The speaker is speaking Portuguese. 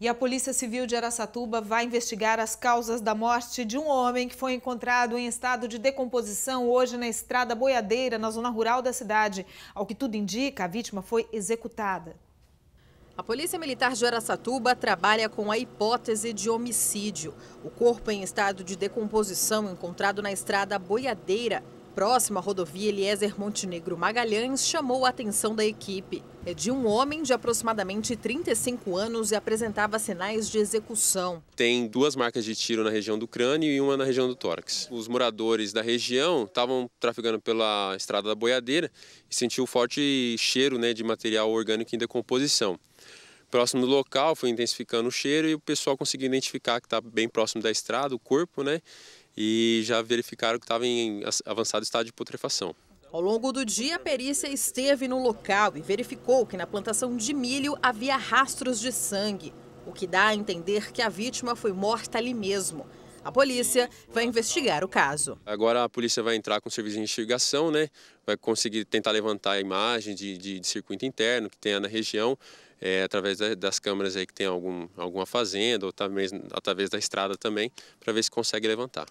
E a Polícia Civil de Araçatuba vai investigar as causas da morte de um homem que foi encontrado em estado de decomposição hoje na estrada boiadeira, na zona rural da cidade. Ao que tudo indica, a vítima foi executada. A Polícia Militar de Araçatuba trabalha com a hipótese de homicídio. O corpo em estado de decomposição encontrado na estrada boiadeira próxima rodovia Eliezer Montenegro Magalhães chamou a atenção da equipe. É de um homem de aproximadamente 35 anos e apresentava sinais de execução. Tem duas marcas de tiro na região do crânio e uma na região do tórax. Os moradores da região estavam trafegando pela estrada da boiadeira e sentiu um forte cheiro né, de material orgânico em decomposição próximo do local, foi intensificando o cheiro e o pessoal conseguiu identificar que está bem próximo da estrada, o corpo, né? e já verificaram que estava em avançado estado de putrefação. Ao longo do dia, a perícia esteve no local e verificou que na plantação de milho havia rastros de sangue, o que dá a entender que a vítima foi morta ali mesmo. A polícia vai investigar o caso. Agora a polícia vai entrar com o serviço de investigação, né? Vai conseguir tentar levantar a imagem de, de, de circuito interno que tenha na região, é, através das câmeras aí que tem algum, alguma fazenda, ou talvez através da estrada também, para ver se consegue levantar.